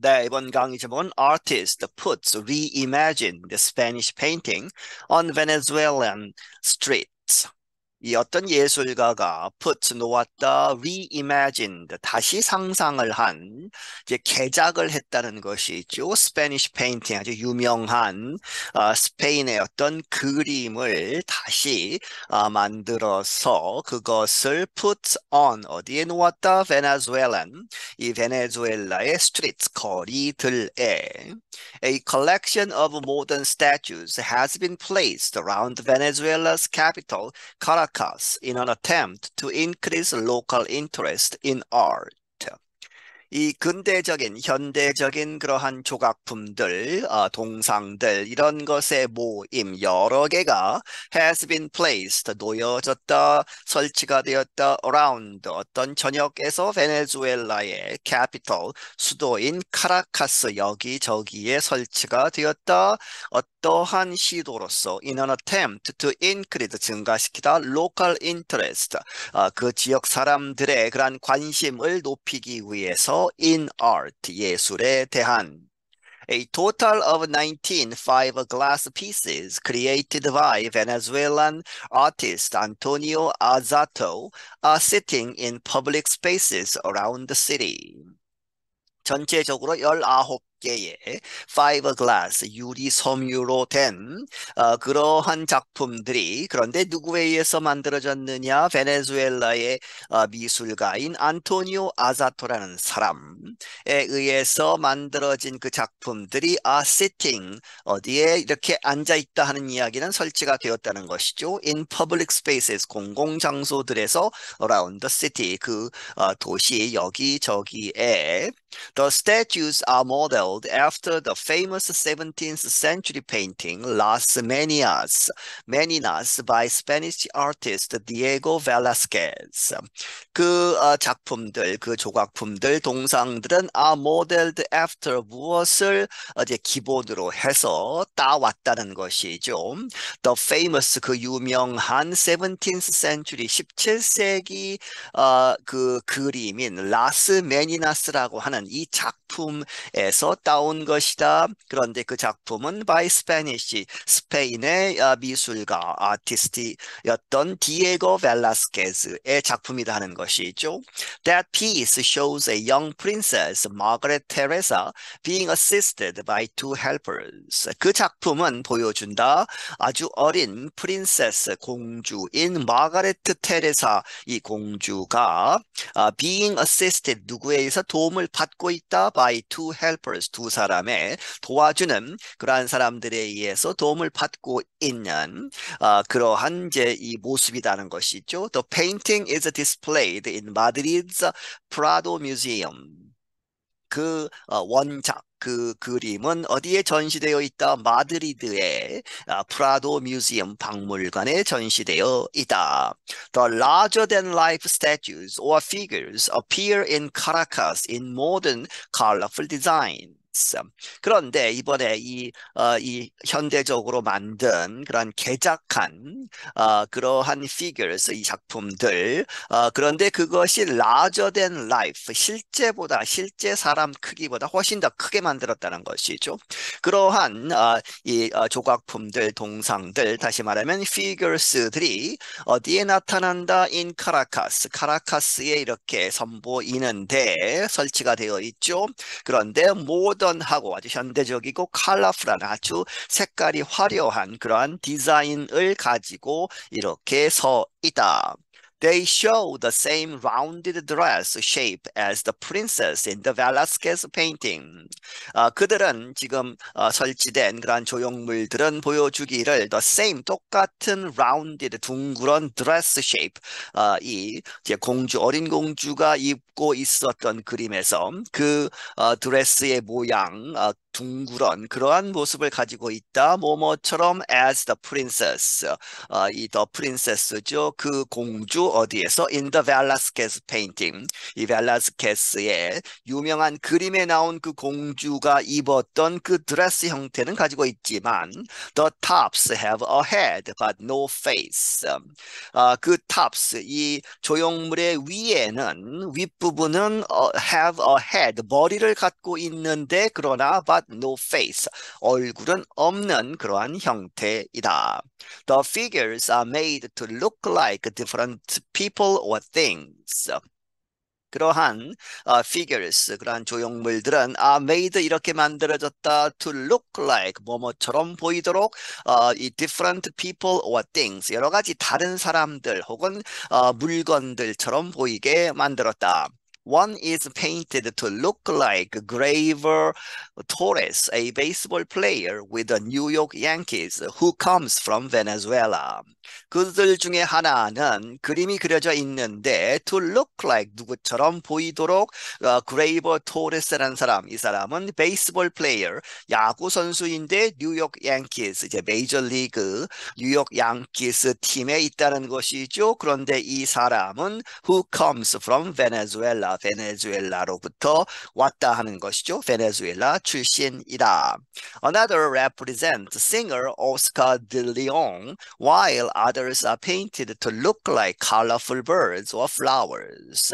Daigon Gangjabon artist puts reimagine the Spanish painting on Venezuelan streets. 이 어떤 예술가가 put 놓았다, reimagined 다시 상상을 한 이제 개작을 했다는 것이 있죠. 스페니쉬 페인팅 아주 유명한 어, 스페인의 어떤 그림을 다시 어, 만들어서 그것을 put on 어디에 놓았다 베네수엘란 이 베네수엘라의 스트리트 거리들에 a collection of modern statues has been placed around Venezuela's capital Caracas in an attempt to increase local interest in art. 이 근대적인 현대적인 그러한 조각품들 어, 동상들 이런 것의 모임 여러 개가 has been placed 놓여졌다 설치가 되었다 around 어떤 전역에서 베네수엘라의 capital 수도인 카라카스 여기저기에 설치가 되었다 어떠한 시도로서 in an attempt to increase 증가시키다 local interest 어, 그 지역 사람들의 그러한 관심을 높이기 위해서 in Art, 예술에 대한. A total of 19 five-glass pieces created by Venezuelan artist Antonio Azato are uh, sitting in public spaces around the city. 전체적으로 19 개의 예, 예. f i b e r g 유리 섬유로 된 어, 그러한 작품들이 그런데 누구에 의해서 만들어졌느냐 베네수엘라의 어, 미술가인 안토니오 아자토라는 사람에 의해서 만들어진 그 작품들이 a 아, sitting 어디에 이렇게 앉아 있다 하는 이야기는 설치가 되었다는 것이죠. in public spaces 공공 장소들에서 around the city 그 어, 도시 여기 저기에 The statues are modeled after the famous 17th century painting Las Meninas, Meninas by Spanish artist Diego Velázquez. 그 작품들, 그 조각품들, 동상들은 are modeled after 무엇을 이제 기본으로 해서 따왔다는 것이죠. The famous 그 유명한 17th century 17세기 어, 그 그림인 라스 메니나스라고 하는 것은 이 작품에서 따온 것이다. 그런데 그 작품은 by Spanish, 스페인의 아, 미술가, 아티스트였던 디에고 벨라스케즈의 작품이다 하는 것이죠. That piece shows a young princess, Margaret Teresa, being assisted by two helpers. 그 작품은 보여준다. 아주 어린 프린세스 공주인 마가레트 테레사 이 공주가 아, being assisted 누구에 의해서 도움을 받 받고 있다 by two helpers 두 사람의 도와주는 그러한 사람들에 의해서 도움을 받고 있는 어, 그러한 이제 이 모습이라는 것이죠. The painting is displayed in Madrid's Prado Museum. 그 원작 그 그림은 어디에 전시되어 있다? 마드리드의 프라도 뮤지엄 박물관에 전시되어 있다. The larger than life statues or figures appear in Caracas in modern colorful design. 썸. 그런데 이번에 이, 어, 이 현대적으로 만든 그런 개작한 어, 그러한 figures 이 작품들 어, 그런데 그것이 larger than life 실제보다 실제 사람 크기보다 훨씬 더 크게 만들었다는 것이죠. 그러한 어, 이 어, 조각품들 동상들 다시 말하면 figures들이 어디에 나타난다 in 카라카스 카라카스에 이렇게 선보이는데 설치가 되어 있죠. 그런데 모든 모던하고 아주 현대적이고 컬러풀한 아주 색깔이 화려한 그러한 디자인을 가지고 이렇게 서 있다. They show the same rounded dress shape as the princess in the Velasquez painting. 어, 그들은 지금 어, 설치된 그런 조형물들은 보여주기를 the same 똑같은 rounded 둥그런 dress shape 어, 이 이제 공주 어린 공주가 입고 있었던 그림에서 그 어, 드레스의 모양 어, 둥그런 그러한 모습을 가지고 있다. 모모처럼 as the princess. 어, 이더 princess죠. 그 공주 어디에서 in the Velázquez painting. 이 벨라스케스의 유명한 그림에 나온 그 공주가 입었던 그 드레스 형태는 가지고 있지만 the tops have a head but no face. 어, 그 tops 이 조형물의 위에는 윗부분은 uh, have a head 머리를 갖고 있는데 그러나 but but no face. 얼굴은 없는 그러한 형태이다. The figures are made to look like different people or things. 그러한 uh, figures, 그러한 조형물들은 are made 이렇게 만들어졌다 to look like 뭐뭐처럼 보이도록 uh, 이 different people or things 여러 가지 다른 사람들 혹은 uh, 물건들처럼 보이게 만들었다. One is painted to look like Graver Torres, a baseball player with the New York Yankees who comes from Venezuela. 그들 중에 하나는 그림이 그려져 있는데 to look like 누구처럼 보이도록 uh, Graver Torres라는 사람, 이 사람은 baseball player, 야구 선수인데 New York Yankees, 이제 메이저리그 뉴욕 양키스 팀에 있다는 것이죠. 그런데 이 사람은 who comes from Venezuela 것이다. 베네수엘라로부터 왔다 하는 것이죠. 베네수엘라 출신이다. Another represents singer Oscar de Leon, while others are painted to look like colorful birds or flowers.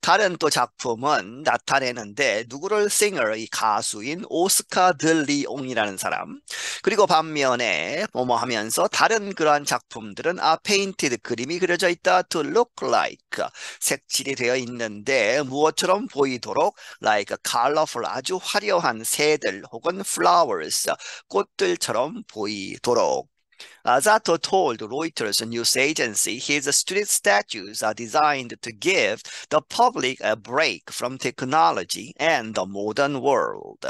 다른 또 작품은 나타내는데 누구를 singer, 이 가수인 오스카 들리옹이라는 사람 그리고 반면에 뭐뭐 하면서 다른 그러한 작품들은 are painted, 그림이 그려져 있다 to look like 색칠이 되어 있는데 무엇처럼 보이도록 like colorful 아주 화려한 새들 혹은 flowers 꽃들처럼 보이도록 Zato told Reuters news agency his street statues are designed to give the public a break from technology and the modern world.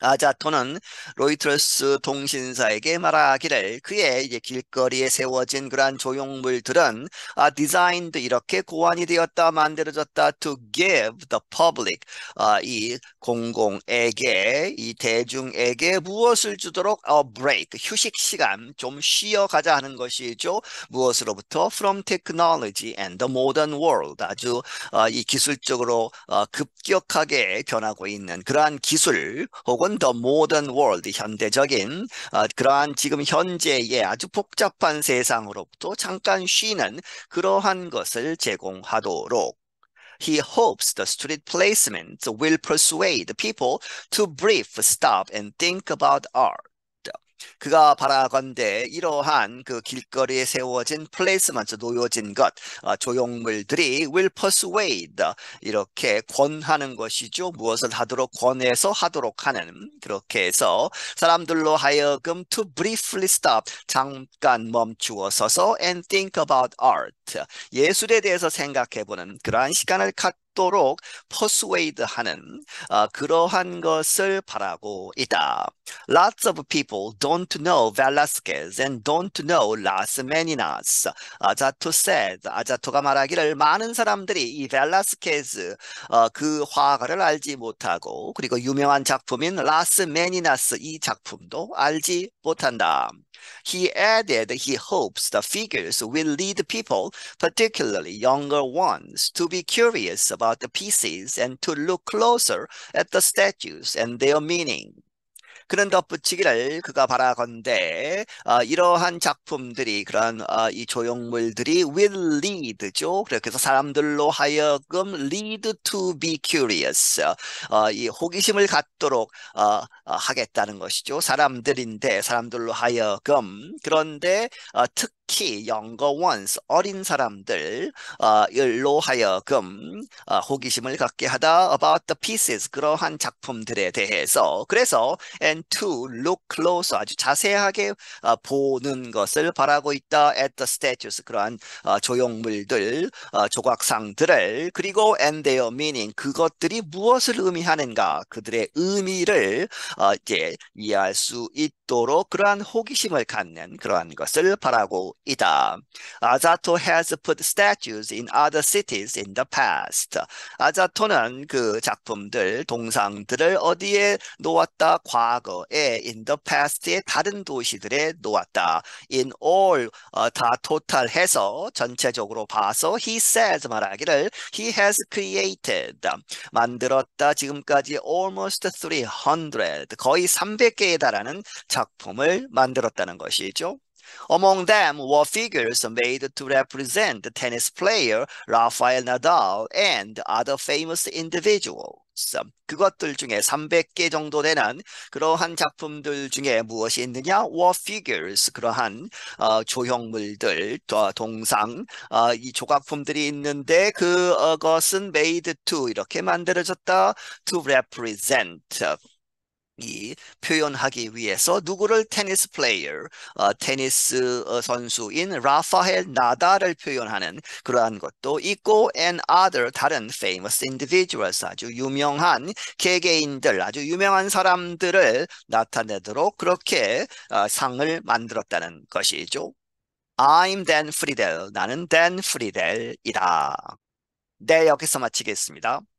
아자토는 로이트러스 통신사에게 말하기를 그의 이제 길거리에 세워진 그러한 조형물들은 아, 디자인도 이렇게 고안이 되었다 만들어졌다 to give the public 아, 이 공공에게 이 대중에게 무엇을 주도록 a break 휴식 시간 좀 쉬어가자 하는 것이죠 무엇으로부터 from technology and the modern world 아주 아, 이 기술적으로 아, 급격하게 변하고 있는 그러한 기술 혹은 혹은 더 모던 월드 현대적인 어, 그러한 지금 현재의 아주 복잡한 세상으로부터 잠깐 쉬는 그러한 것을 제공하도록 He hopes the street placements will persuade people to brief, stop, and think about art. 그가 바라건대 이러한 그 길거리에 세워진 플레이스먼트 놓여진 것 어, 조형물들이 will persuade 이렇게 권하는 것이죠. 무엇을 하도록 권해서 하도록 하는 그렇게 해서 사람들로 하여금 to briefly stop 잠깐 멈추어 서서 and think about art 예술에 대해서 생각해보는 그러한 시간을 갖 없도록 퍼스웨이드하는 어, 그러한 것을 바라고 있다. Lots of people don't know Velasquez and don't know Las Meninas. 아자토 said, 아자토가 말하기를 많은 사람들이 이 벨라스케즈 어, 그 화가를 알지 못하고 그리고 유명한 작품인 라스 메니나스 이 작품도 알지 못한다. He added he hopes the figures will lead people, particularly younger ones, to be curious about the pieces and to look closer at the statues and their meaning. 그런 덧붙이기를 그가 바라건대 어, 이러한 작품들이 그런 어, 이 조형물들이 will lead죠. 그렇서 사람들로 하여금 lead to be curious 어, 이 호기심을 갖도록 어, 어, 하겠다는 것이죠. 사람들인데 사람들로 하여금 그런데 어, 특 특히 영거 원스 어린 사람들 어, 일로 하여금 어, 호기심을 갖게 하다 about the pieces 그러한 작품들에 대해서 그래서 and to look close 아주 자세하게 어, 보는 것을 바라고 있다 at the statues 그러한 어, 조형물들 어, 조각상들을 그리고 and their meaning 그것들이 무엇을 의미하는가 그들의 의미를 어, 이제 이해할 수 있도록 그러한 호기심을 갖는 그러한 것을 바라고 이다. 아자토 has put statues in other cities in the past. 아자토는 그 작품들, 동상들을 어디에 놓았다? 과거에 in the past의 다른 도시들에 놓았다. in all 어, 다 토탈 해서 전체적으로 봐서 he says 말하기를 he has created 만들었다 지금까지 almost 300 거의 300개에 달하는 작품을 만들었다는 것이죠. Among them were figures made to represent the tennis player Rafael Nadal and other famous individuals. 그것들 중에 300개 정도 되는 그러한 작품들 중에 무엇이 있느냐? War figures, 그러한 어, 조형물들, 동상, 어, 이 조각품들이 있는데 그것은 made to 이렇게 만들어졌다. to represent 이 표현하기 위해서 누구를 테니스 플레이어, 어, 테니스 어, 선수인 라파엘 나다를 표현하는 그러한 것도 있고 and other 다른 famous individuals 아주 유명한 개개인들 아주 유명한 사람들을 나타내도록 그렇게 어, 상을 만들었다는 것이죠. I'm Dan Friedel. 나는 Dan Friedel이다. 네, 여기서 마치겠습니다.